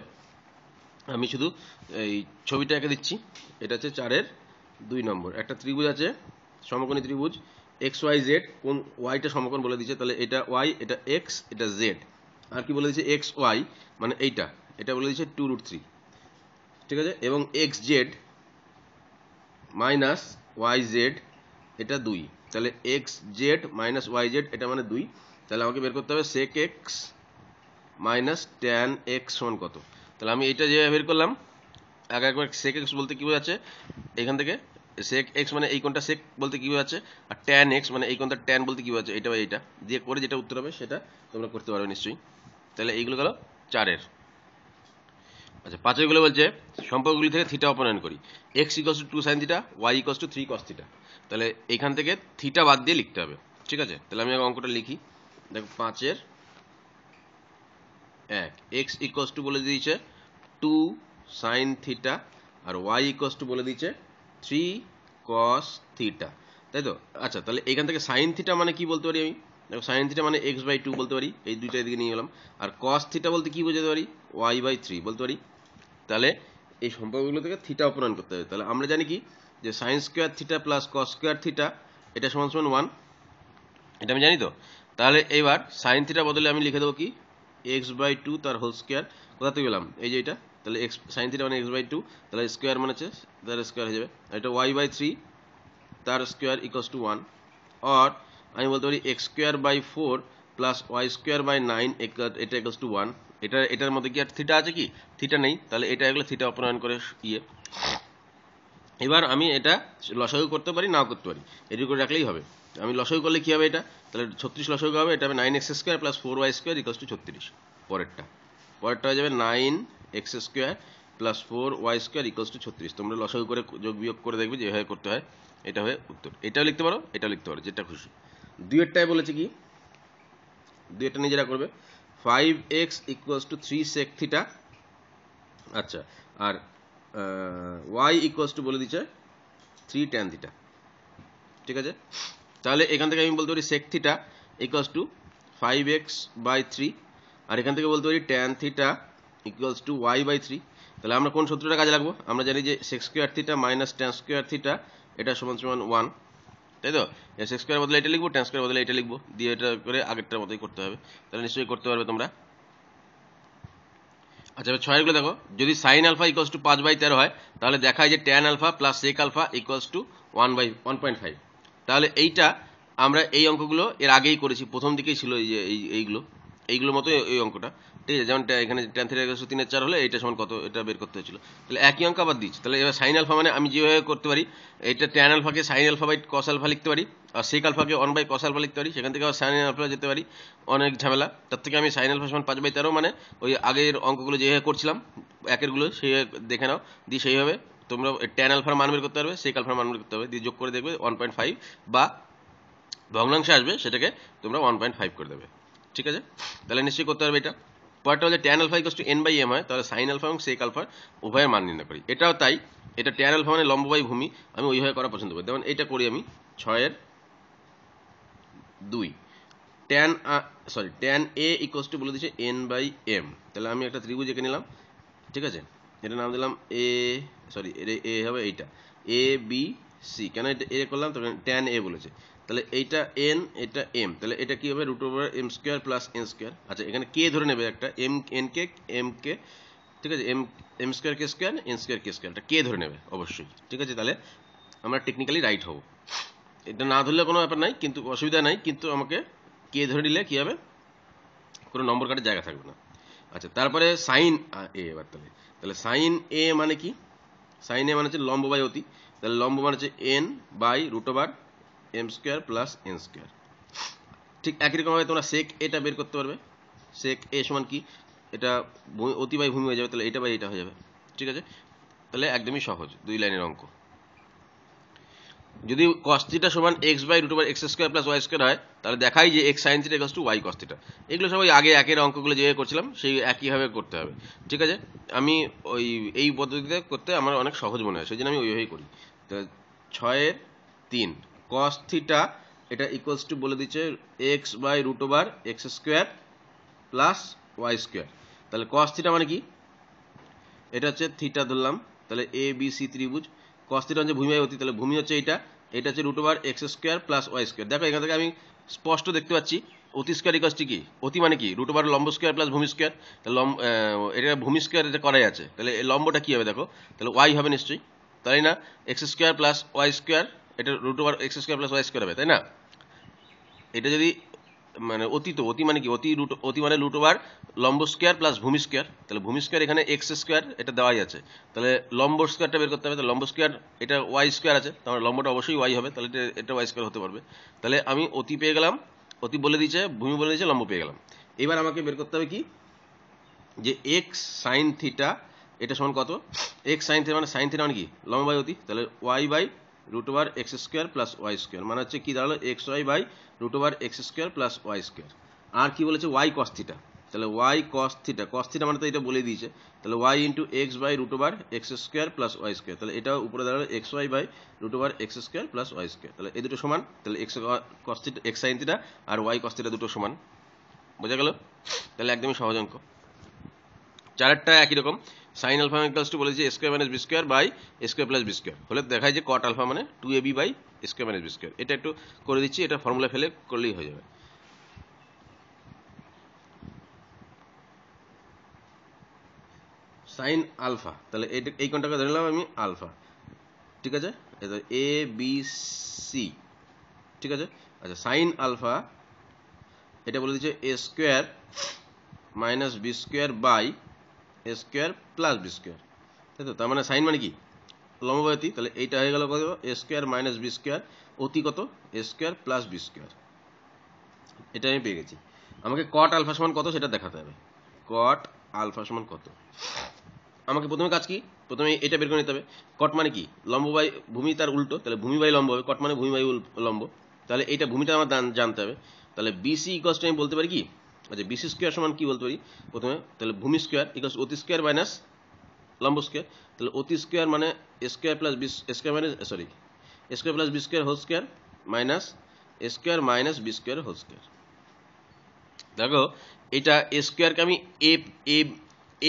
আমি শুধু এই ছবিটা এঁকে দিচ্ছি এটা হচ্ছে চারের দুই নম্বর একটা ত্রিভুজ আছে সমকোণী ত্রিভুজ এক্স ওয়াই জেড কোন ওয়াইটা সমকোণ বলে দিচ্ছে তাহলে এটা ওয়াই এটা এক্স এটা জেড আর কি বলে দিয়েছে এক্স ওয়াই মানে এইটা এটা বলে দিয়েছে টু রুট থ্রি ঠিক আছে এবং X Z minus Y Z এটা দুই তাহলে X Z minus Y Z এটা মানে দুই তাহলে আমাকে বের করতে হবে sec X minus tan X সমান কত তাহলে আমি এটা যেভাবে বের করলাম এক একবার সেক এক্স বলতে কী বোঝাচ্ছে এখান থেকে সেক এক্স মানে এই কোনটা সেক বলতে কী বোঝাচ্ছে আর ট্যান এক্স মানে এই কোনটা ট্যান বলতে কী বোঝাচ্ছে এটা বা এইটা দিয়ে করে যেটা উত্তর হবে সেটা তোমরা করতে পারবে নিশ্চয়ই তাহলে এইগুলো গেল চারের আচ্ছা পাঁচেরগুলো বলছে সম্পর্কগুলি থেকে থিটা অপনয়ন করি x equals to sine theta Y equals to three cos theta তাহলে এখান থেকে থিটা বাদ দিয়ে লিখতে হবে ঠিক আছে তাহলে আমি অঙ্কটা লিখি দেখো পাঁচের এক এক্স ইকস টু বলে দিয়েছে টু সাইন থিটা আর ওয়াই ইকস টু বলে দিয়েছে থ্রি কস থিটা তাই তো আচ্ছা তাহলে এখান থেকে সাইন থিটা মানে কি বলতে পারি আমি দেখো সাইন থিটা মানে এক্স বাই টু বলতে পারি এই দুইটা এদিকে নিয়ে গেলাম আর কস থিটা বলতে কী বোঝাতে পারি ওয়াই বাই থ্রি বলতে পারি তাহলে এই সম্পর্কগুলো থেকে থিটা অপূরণ করতে হবে তাহলে আমরা জানি কি যে sine square theta plus cos square theta এটা সমান সমান ওয়ান এটা আমি জানি তো তাহলে এবার সাইন থিটা বদলে আমি লিখে দেবো কি এক্স বাই টু তার হোল স্কোয়ার কোথা থেকে এই যে এটা তাহলে এক্স সাইন থিটা মানে এক্স বাই টু তাহলে স্কোয়ার মানে হচ্ছে তার স্কোয়ার হয়ে যাবে এটা ওয়াই বাই থ্রি তার square equals to one or আমি বলতে পারি x square by four plus Y square by nine এটা ইকালস টু ওয়ান এটা এটার মধ্যে কি আর থিটা আছে কি থিটা নেই তাহলে এটা এগুলো থিটা অপনয়ন করে ইয়ে এবার আমি এটা লসাগু করতে পারি নাও করতে পারি এটি করে রাখলেই হবে আমি লসাগু করলে কী হবে এটা তাহলে ছত্রিশ লসাগু হবে এটা হবে nine x square plus four y square equals to ছত্রিশ পরেরটা পরেরটা হয়ে যাবে nine x square plus four y square equals to ছত্রিশ তোমরা লসাগু করে যোগ বিয়োগ করে দেখবে যেভাবে করতে হয় এটা হয়ে উত্তর এটাও লিখতে পারো এটাও লিখতে পারো যেটা খুশি দুয়েরটায় বলেছে কি দুয়েরটা নিজেরা করবে five x equals to three sec theta আচ্ছা আর ওয়াই ইকুয়ালস টু বলে দিচ্ছে থ্রি ট্যান থিটা ঠিক আছে তাহলে এখান থেকে আমি বলতে পারি sec theta equals to five x by three আর এখান থেকে বলতে পারি tan theta equals to y by three তাহলে আমরা কোন সূত্রটা কাজে লাগবো আমরা জানি যে sex square theta minus tan square theta এটা সমান সমান ওয়ান তাই তো এস স্কোয়ার বদলে এটা লিখবো টেন স্কোয়ার বদলে এটা লিখবো দিয়ে এটা করে আগেরটার মতোই করতে হবে তাহলে নিশ্চয়ই করতে পারবে তোমরা আচ্ছা ছয় ছয়েরগুলো দেখো যদি সাইন আলফা ইকুয়ালস টু পাঁচ বাই তেরো হয় তাহলে দেখায় যে tan alpha plus sec alpha equals to one by one point five তাহলে এইটা আমরা এই অঙ্কগুলো এর আগেই করেছি প্রথম দিকেই ছিল এই যে এইগুলো এইগুলোর মতো এই অঙ্কটা ঠিক আছে যেমন এখানে টেন থেকে একশো তিনের চার হলে এটা সমান কত এটা বের করতে হয়েছিল তাহলে একই অঙ্ক আবার দিচ্ছি তাহলে এবার সাইন আলফা মানে আমি যেভাবে করতে পারি এটা ট্যান আলফাকে sine alpha by cos alpha লিখতে পারি আর সেক আলফাকে ওয়ান বাই কস আলফা লিখতে পারি সেখান থেকে আবার সাইন আলফা যেতে পারি অনেক ঝামেলা তার থেকে আমি সাইন আলফা সমান পাঁচ বাই তেরো মানে ওই আগের অঙ্কগুলো যেভাবে করছিলাম একেরগুলো সেইভাবে দেখে নাও দিয়ে সেইভাবে তোমরা ট্যান আলফার মান বের করতে পারবে সেক আলফার মান বের করতে পারবে দিয়ে যোগ করে দেখবে ওয়ান পয়েন্ট ফাইভ বা ভগ্নাংশে আসবে সেটাকে তোমরা ওয়ান পয়েন্ট ফাইভ করে দেবে ঠিক আছে তাহলে নিশ্চয়ই করতে পারবে এটা পরটা হচ্ছে tan alpha equals to n by m হয় তাহলে সাইন আলফা এবং সেক আলফা উভয়ের মান নির্ণয় করি এটাও তাই এটা ট্যান আলফা মানে লম্ববাই ভূমি আমি ওইভাবে করা পছন্দ করি যেমন এটা করি আমি ছয়ের দুই tan sorry tan a equals to বলে দিচ্ছে এন বাই এম তাহলে আমি একটা ত্রিভুজ এঁকে নিলাম ঠিক আছে এটা নাম দিলাম এ সরি এ হবে এইটা এ বি সি কেন এটা এ করলাম তখন ট্যান এ বলেছে তাহলে এইটা এন এটা এম তাহলে এটা কী হবে root over m square plus n square আচ্ছা এখানে কে ধরে নেবে একটা m n k m k ঠিক আছে m m square k square n square k square এটা কে ধরে নেবে অবশ্যই ঠিক আছে তাহলে আমরা টেকনিক্যালি রাইট হব এটা না ধরলে কোনো ব্যাপার নাই কিন্তু অসুবিধা নাই কিন্তু আমাকে কে ধরে নিলে কী হবে কোনো নম্বর কাটার জায়গা থাকবে না আচ্ছা তারপরে সাইন এ এবার তাহলে তাহলে সাইন এ মানে কি সাইন এ মানে হচ্ছে লম্ব বাই অতি তাহলে লম্ব মানে হচ্ছে n by root over m square plus n square ঠিক একই রকমভাবে তোমরা সেক এটা বের করতে পারবে সেক এ সমান কি এটা অতিবাহী ভূমি হয়ে যাবে তাহলে এটা বাই এটা হয়ে যাবে ঠিক আছে তাহলে একদমই সহজ দুই লাইনের অঙ্ক যদি কস্তিটা সমান x by root over x square plus Y square হয় তাহলে দেখাই যে x sine theta to y cos theta এগুলো সবাই আগে একের অঙ্কগুলো যেভাবে করছিলাম সেই একইভাবে করতে হবে ঠিক আছে আমি ওই এই পদ্ধতিতে করতে আমার অনেক সহজ মনে হয় সেই জন্য আমি ওইভাবেই করি তো ছয়ের তিন কস থিটা এটা ইকুয়ালস টু বলে দিচ্ছে x by root over x square plus Y square তাহলে কস থিটা মানে কি এটা হচ্ছে থিটা ধরলাম তাহলে এ বি সি ত্রিভুজ কস থিটা হচ্ছে ভূমি অতি তাহলে ভূমি হচ্ছে এটা এটা হচ্ছে root over x square plus Y square দেখো এখান থেকে আমি স্পষ্ট দেখতে পাচ্ছি অতি স্কোয়ার ইকসটি কি অতি মানে কি রুট ওভার লম্ব স্কোয়ার প্লাস ভূমি স্কোয়ার তাহলে লম্ব এটা ভূমি স্কোয়ার এটা করাই আছে তাহলে এই লম্বটা কী হবে দেখো তাহলে ওয়াই হবে নিশ্চয়ই তাই না x square plus Y square এটা root over x square plus Y square হবে তাই না এটা যদি মানে অতীত তো অতি মানে কি অতি রুট অতি মানে রুট ওভার লম্ব স্কোয়ার প্লাস ভূমি স্কোয়ার তাহলে ভূমি স্কোয়ার এখানে এক্স স্কোয়ার এটা দেওয়াই আছে তাহলে লম্ব স্কোয়ারটা বের করতে হবে তাহলে লম্ব স্কোয়ার এটা ওয়াই স্কোয়ার আছে তাহলে লম্বটা অবশ্যই ওয়াই হবে তাহলে এটা ওয়াই স্কোয়ার হতে পারবে তাহলে আমি অতি পেয়ে গেলাম অতি বলে দিয়েছে ভূমি বলে দিয়েছে লম্ব পেয়ে গেলাম এবার আমাকে বের করতে হবে কি যে এক্স সাইন থিটা এটা সমান কত এক্স সাইন থিটা মানে সাইন থিটা মানে কি লম্ব বাই অতি তাহলে y by root over x square plus Y square মানে হচ্ছে কী দাঁড়ালো x y by root over x square plus Y square আর কি বলেছে ওয়াই কস্থিটা তাহলে ওয়াই কস্থিটা কস্থিটা মানে তো এটা বলে দিয়েছে তাহলে y into x by root over x square plus Y square তাহলে এটা উপরে দাঁড়ালো x y by root over x square plus Y square তাহলে এই দুটো সমান তাহলে x cos theta x sine theta আর ওয়াই কস্থিটা দুটো সমান বোঝা গেল তাহলে একদমই সহজ অঙ্ক চারেরটা একই রকম সাইন আলফা মানে ইকালস টু বলেছি square minus B square by square plus B square হলে দেখায় যে কট আলফা মানে two A B by square minus B square এটা একটু করে দিচ্ছি এটা ফর্মুলা ফেলে করলেই হয়ে যাবে সাইন আলফা তাহলে এই কোনটাকে ধরে নিলাম আমি আলফা ঠিক আছে এটা এ বি সি ঠিক আছে আচ্ছা সাইন আলফা এটা বলে দিচ্ছে a square minus B square by A square plus B square তাই তো তার মানে সাইন মানে কি লম্বায়তী তাহলে এইটা হয়ে গেল কত a square minus B square অতি কত a square plus B square এটা আমি পেয়ে গেছি আমাকে কট আলফা সমান কত সেটা দেখাতে হবে কট আলফা সমান কত আমাকে প্রথমে কাজ কি প্রথমে এটা বের করে নিতে হবে কট মানে কি লম্ব ভূমি তার উল্টো তাহলে ভূমি লম্ব হবে কট মানে ভূমি লম্ব তাহলে এইটা ভূমিটা আমার জানতে হবে তাহলে বিসি ইকস আমি বলতে পারি কি আচ্ছা বিসি স্কোয়ার সমান কী বলতে পারি প্রথমে তাহলে ভূমি স্কোয়ার ইকস অতি স্কোয়ার মাইনাস লম্ব স্কোয়ার তাহলে অতি স্কোয়ার মানে square plus b square minus sorry square plus B square whole square minus square minus B square whole square দেখো এটা স্কোয়ারকে আমি এ এ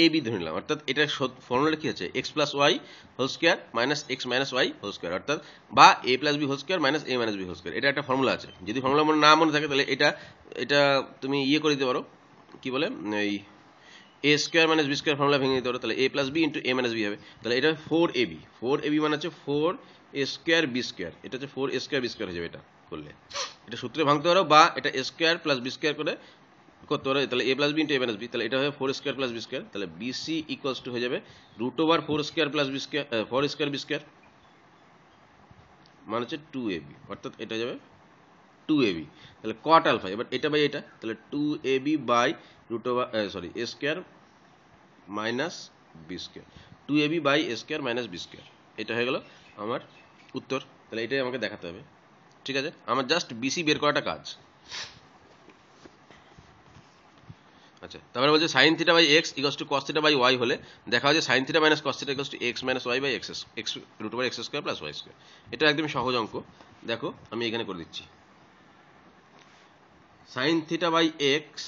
এ বি ধরে নিলাম অর্থাৎ এটা ফর্মুলা কি আছে x plus y whole square minus x minus y whole square অর্থাৎ বা a plus b whole square minus a minus b whole square এটা একটা ফর্মুলা আছে যদি ফর্মুলা মনে না মনে থাকে তাহলে এটা এটা তুমি ইয়ে করে দিতে পারো কি বলে এই a square minus B square formula ভেঙে দিতে পারো তাহলে a plus B into A minus b হবে তাহলে এটা four a b four a b মানে হচ্ছে four a square b square এটা হচ্ছে four a square b square হয়ে যাবে এটা করলে এটা সূত্রে ভাঙতে পারো বা এটা এ স্কোয়ার প্লাস বি স্কোয়ার করে করতে পারো তাহলে a plus B into A minus b তাহলে এটা হবে four square plus B square তাহলে বিসি ইকুয়ালস টু হয়ে যাবে root over four square plus B square four square b square মানে হচ্ছে টু এ বি অর্থাৎ এটা যাবে টু এ বি তাহলে কট আলফা এবার এটা বাই এটা তাহলে two A B by root over sorry A square minus B square two A B by A square minus B square এটা হয়ে গেল আমার উত্তর তাহলে এটাই আমাকে দেখাতে হবে ঠিক আছে আমার জাস্ট বিসি বের করাটা কাজ আচ্ছা তারপরে বলছে sine theta by X equals to cos theta by Y হলে দেখা যায় sine theta minus cos theta equals to X minus Y by X X root by X square plus Y square এটা একদম সহজ অঙ্ক দেখো আমি এখানে করে দিচ্ছি sine theta by X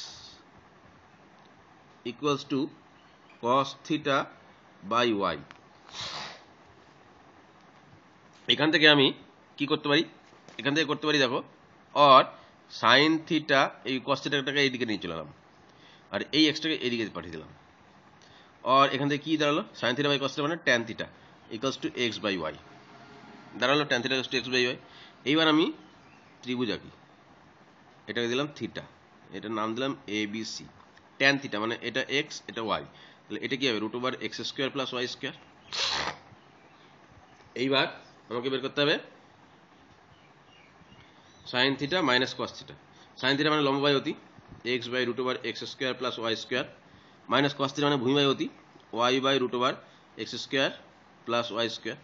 equals to cos theta by Y এখান থেকে আমি কি করতে পারি এখান থেকে করতে পারি দেখো অর সাইন থিটা এই কস থিটাটাকে এইদিকে নিয়ে চলে এলাম আর এই এক্সটাকে এদিকে পাঠিয়ে দিলাম আর এখান থেকে কী দাঁড়ালো সাইন থিটা বাই কস্টা মানে tan theta equals to X by Y দাঁড়ালো tan theta to X by Y এইবার আমি ত্রিভুজ আঁকি এটাকে দিলাম থিটা এটার নাম দিলাম A B C tan theta মানে এটা এক্স এটা ওয়াই তাহলে এটা কী হবে root over x square plus Y square এইবার আমাকে বের করতে হবে sine theta minus cos theta sine theta মানে লম্বাই বাই অতি X by root over X square plus Y square minus cos theta मैंने भूमि बाई होती Y by root over X plus Y square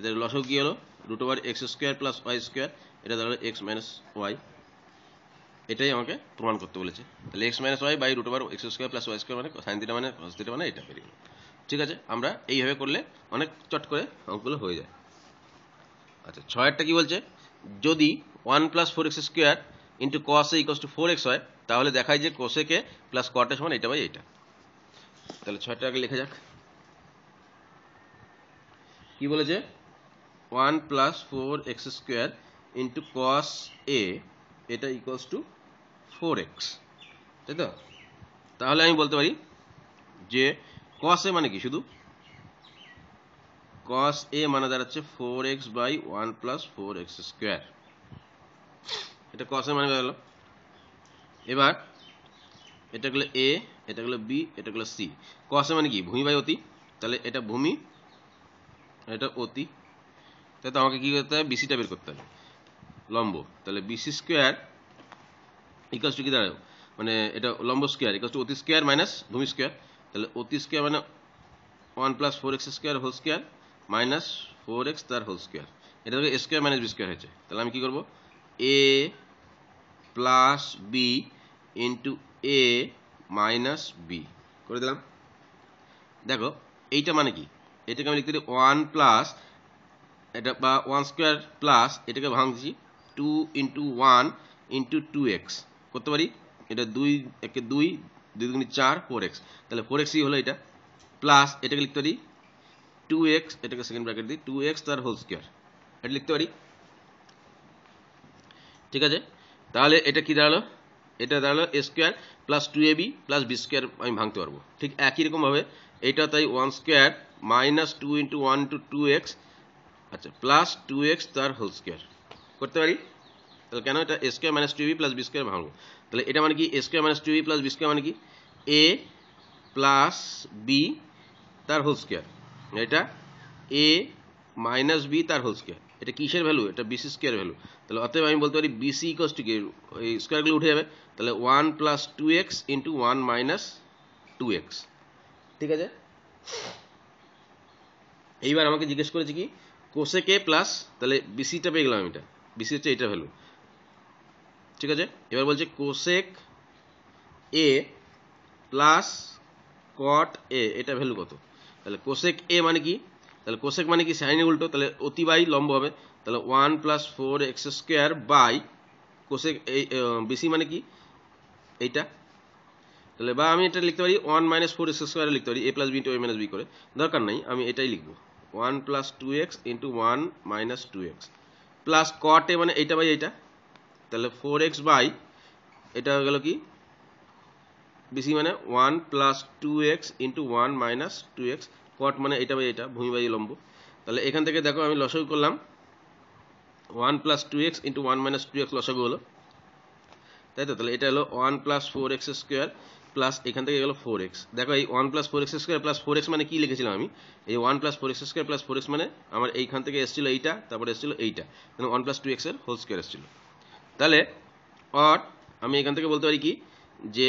এদের লসক কি হলো root over x square plus Y square এটা দাঁড়ালো এক্স মাইনাস ওয়াই এটাই আমাকে প্রমাণ করতে বলেছে তাহলে X minus Y by root over x square plus Y square মানে সাইন থিটা মানে কস থিটা মানে এটা বেরিয়ে ঠিক আছে আমরা এইভাবে করলে অনেক চট করে অঙ্কগুলো হয়ে যায় আচ্ছা ছয়েরটা কী বলছে যদি one plus four X square into cos equals to four X হয় তাহলে দেখায় যে কোষেকে প্লাস কটা সমান এটা বাই এটা তাহলে ছয়টা আগে লেখা যাক কি বলেছে one plus four X square into cos A এটা ইকুয়ালস টু ফোর এক্স তাই তো তাহলে আমি বলতে পারি যে কস এ মানে কি শুধু কস এ মানে দাঁড়াচ্ছে four X by one plus four X square এটা কস এ মানে বেরোলো এবার এটা গেলো এ এটা গেলো বি এটা গেলো সি ক আছে মানে কি ভূমি বাই অতি তাহলে এটা ভূমি এটা অতি তাহলে আমাকে কী করতে হবে বিসিটা বের করতে হবে লম্ব তাহলে বিসি স্কোয়ার ইকাস টু কি দাঁড়াবে মানে এটা লম্ব স্কোয়ার ইকাস টু অতি স্কোয়ার মাইনাস ভূমি স্কোয়ার তাহলে অতি স্কোয়ার মানে one plus four X square whole square minus four X তার হোল স্কোয়ার এটা স্কোয়ার মাইনাস বি স্কোয়ার হয়েছে তাহলে আমি কী করবো A plus B into A minus B করে দিলাম দেখো এইটা মানে কি এটাকে আমি লিখতে ওয়ান প্লাস এটা বা ওয়ান স্কোয়ার প্লাস এটাকে ভাঙছি two into one into two X করতে পারি এটা দুই একে দুই দুই দুগুণি চার ফোর এক্স তাহলে ফোর ই হলো এটা প্লাস এটাকে লিখতে পারি টু এক্স এটাকে সেকেন্ড ব্র্যাকেট দিই টু এক্স তার হোল স্কোয়ার এটা লিখতে পারি ঠিক আছে তাহলে এটা কি দাঁড়ালো এটা দাঁড়ালো A square plus two A B plus B square আমি ভাঙতে পারবো ঠিক একই রকমভাবে এটা তাই one square minus two into one two two X আচ্ছা প্লাস টু এক্স তার হোল স্কোয়ার করতে পারি তাহলে কেন এটা এ square minus two B plus B square ভাঙবো তাহলে এটা মানে কি A square minus two B plus B square মানে কি এ প্লাস বি তার হোল স্কোয়ার এটা এ মাইনাস বি তার হোল স্কোয়ার এটা কিসের ভ্যালু এটা বিসি স্কোয়ার ভ্যালু তাহলে অতএব আমি বলতে পারি বিসি ইকোয়াস টু কি এই স্কোয়ারগুলো উঠে যাবে তাহলে one plus two X into one minus two X ঠিক আছে এইবার আমাকে জিজ্ঞেস করেছে কি কোসে কে প্লাস তাহলে বিসিটা পেয়ে গেলাম এটা বিসি হচ্ছে এটা ভ্যালু ঠিক আছে এবার বলছে কোসেক এ প্লাস কট এ এটা ভ্যালু কত তাহলে কোসেক এ মানে কি তাহলে কোশেক মানে কি সাইনে উল্টো তাহলে অতিবাই লম্ব হবে তাহলে one plus four X square by cosec এই বেশি মানে কি এইটা তাহলে বা আমি এটা লিখতে পারি ওয়ান মাইনাস ফোর এক্স স্কোয়ারে লিখতে পারি A plus B two A minus B করে দরকার নাই আমি এটাই লিখবো one plus two X into one minus two X plus cot A মানে এইটা বাই এইটা তাহলে ফোর এক্স বাই এটা হয়ে গেল কি বেশি মানে one plus two X into one minus two X cot মানে এটা বা এটা ভূমি বাই লম্ব তাহলে এখান থেকে দেখো আমি লসাগু করলাম one plus two X into one minus two X লসাগু হলো তাই তো তাহলে এটা হলো one plus four X square plus এখান থেকে গেলো ফোর এক্স দেখো এই one plus four X square plus four X মানে কী লিখেছিলাম আমি এই one plus four X square plus four X মানে আমার এইখান থেকে এসেছিল এইটা তারপরে এসেছিল এইটা ওয়ান প্লাস টু এক্সের হোল স্কোয়ার এসেছিল তাহলে অট আমি এখান থেকে বলতে পারি কি যে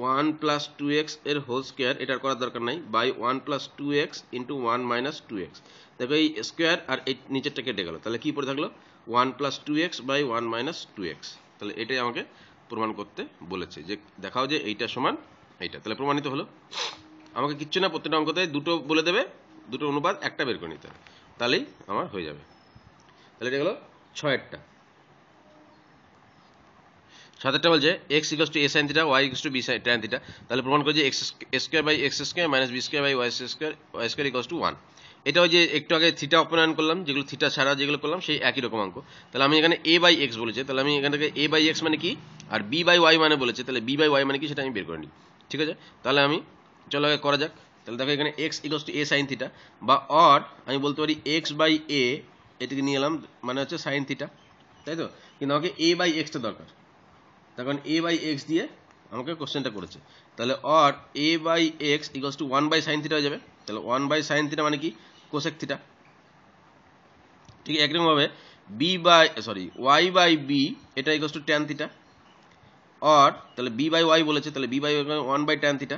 ওয়ান প্লাস টু এক্স এর হোল স্কোয়ার এটার করার দরকার নাই by one plus two X into one minus two X দেখো এই স্কোয়ার আর এই নিচেরটা কেটে গেল তাহলে কী পড়ে থাকলো one plus two X by one minus two X তাহলে এটাই আমাকে প্রমাণ করতে বলেছে যে দেখাও যে এইটা সমান এইটা তাহলে প্রমাণিত হলো আমাকে কিচ্ছু না প্রত্যেকটা অঙ্কতে দুটো বলে দেবে দুটো অনুবাদ একটা বের করে নিতে হবে তাহলেই আমার হয়ে যাবে তাহলে এটা গেলো ছয়েরটা সাতেরটা বলছে X equals to A sine theta Y equals to B sine tan theta তাহলে প্রমাণ করছে X X square by X square minus B square by Y square Y square equals to one এটা হচ্ছে যে একটু আগে থিটা অপনয়ন করলাম যেগুলো থিটা ছাড়া যেগুলো করলাম সেই একই রকম অঙ্ক তাহলে আমি এখানে এ বাই এক্স বলেছে তাহলে আমি এখান থেকে এ বাই এক্স মানে কি আর বি বাই ওয়াই মানে বলেছে তাহলে বি বাই ওয়াই মানে কি সেটা আমি বের করে নিই ঠিক আছে তাহলে আমি চলো আগে করা যাক তাহলে দেখো এখানে X equals to A sine theta বা অর আমি বলতে পারি এক্স বাই এ এটাকে নিয়ে এলাম মানে হচ্ছে সাইন থিটা তাই তো কিন্তু আমাকে এ বাই এক্সটা দরকার তখন এ বাই এক্স দিয়ে আমাকে কোশ্চেনটা করেছে তাহলে or A by X equals to one by sine theta হয়ে যাবে তাহলে ওয়ান বাই সাইন থিটা মানে কি কোশেক থিটা ঠিক একরকমভাবে B by sorry Y by B এটা equals to tan theta or তাহলে বি বাই ওয়াই বলেছে তাহলে B by one by tan theta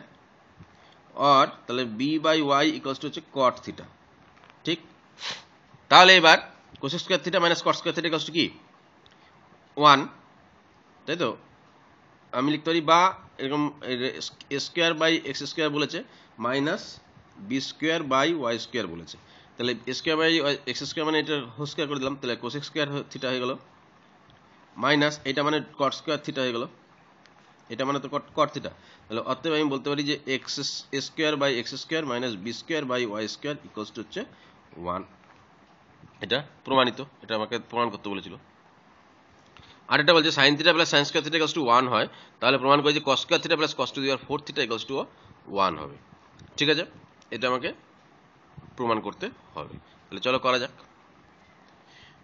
or তাহলে B by Y equals to হচ্ছে কট থিটা ঠিক তাহলে এবার cosec square theta minus cot square theta equals to কি one তাই তো আমি লিখতে পারি বা এরকম স্কোয়ার বাই এক্স স্কোয়ার বলেছে minus B square by Y square বলেছে তাহলে স্কোয়ার বাই এক্স স্কোয়ার মানে এটা হো স্কোয়ার করে দিলাম তাহলে কোসেক স্কোয়ার থিটা হয়ে গেল মাইনাস এটা মানে কট স্কোয়ার থিটা হয়ে গেল এটা মানে তো কট কট থিটা তাহলে অতএব আমি বলতে পারি যে X square by X square minus B square by Y square equal to হচ্ছে ওয়ান এটা প্রমাণিত এটা আমাকে প্রমাণ করতে বলেছিল আর এটা বলছে sine theta plus sine square theta equals to one হয় তাহলে প্রমাণ করে যে cos square theta plus cos to the four theta equals to one হবে ঠিক আছে এটা আমাকে প্রমাণ করতে হবে তাহলে চলো করা যাক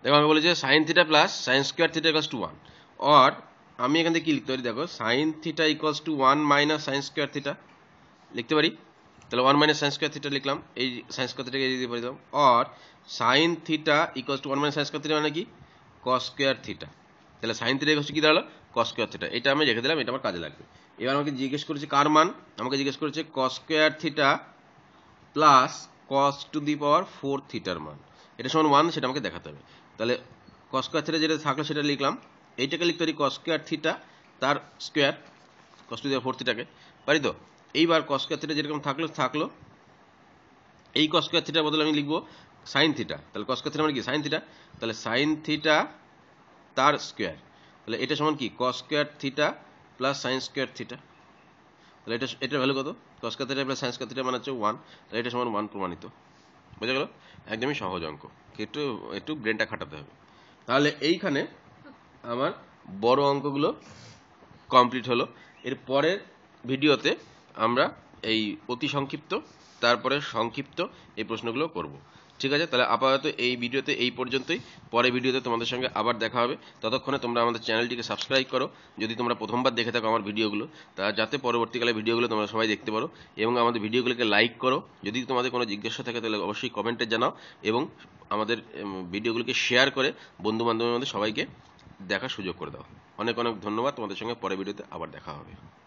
দেখো আমি বলেছি sine theta plus sine square theta equals to one or আমি এখান থেকে কী লিখতে পারি দেখো sine theta equals to one minus sine square theta লিখতে পারি তাহলে one minus sine square theta লিখলাম এই সাইন স্কোয়ার থিটাকে দিতে পারি or sine theta equals to one minus sine square theta মানে কি কস স্কোয়ার থিটা তাহলে সাইন থিটা ইকোয়াল কি দাঁড়ালো কস স্কোয়ার থিটা এটা আমি রেখে দিলাম এটা আমার কাজে লাগবে এবার আমাকে জিজ্ঞেস করেছে কার মান আমাকে জিজ্ঞেস করেছে cos square theta plus cos to the power four থিটার মান এটা সমান ওয়ান সেটা আমাকে দেখাতে হবে তাহলে কস স্কোয়ার থিটা যেটা থাকলো সেটা লিখলাম এইটাকে লিখতে পারি কস স্কোয়ার থিটা তার square cos to the power four থিটাকে পারি তো এইবার কস স্কোয়ার থিটা যেরকম থাকলো থাকলো এই কস স্কোয়ার থিটার বদলে আমি লিখবো সাইন থিটা তাহলে কস স্কোয়ার থিটা মানে কি সাইন থিটা তাহলে সাইন থিটা তার স্কোয়ার তাহলে এটা সমান কি cos square theta plus sine square theta তাহলে এটা এটার ভ্যালু কত cos square theta plus sine square theta মানে হচ্ছে ওয়ান তাহলে এটা সমান ওয়ান প্রমাণিত বোঝা গেল একদমই সহজ অঙ্ক একটু একটু ব্রেনটা খাটাতে হবে তাহলে এইখানে আমার বড় অঙ্কগুলো কমপ্লিট হলো এর পরের ভিডিওতে আমরা এই অতি সংক্ষিপ্ত তারপরে সংক্ষিপ্ত এই প্রশ্নগুলো করব ঠিক আছে তাহলে আপাতত এই ভিডিওতে এই পর্যন্তই পরে ভিডিওতে তোমাদের সঙ্গে আবার দেখা হবে ততক্ষণে তোমরা আমাদের চ্যানেলটিকে সাবস্ক্রাইব করো যদি তোমরা প্রথমবার দেখে থাকো আমার ভিডিওগুলো তা যাতে পরবর্তীকালে ভিডিওগুলো তোমরা সবাই দেখতে পারো এবং আমাদের ভিডিওগুলোকে লাইক করো যদি তোমাদের কোনো জিজ্ঞাসা থাকে তাহলে অবশ্যই কমেন্টে জানাও এবং আমাদের ভিডিওগুলোকে শেয়ার করে বন্ধু বান্ধবের মধ্যে সবাইকে দেখার সুযোগ করে দাও অনেক অনেক ধন্যবাদ তোমাদের সঙ্গে পরে ভিডিওতে আবার দেখা হবে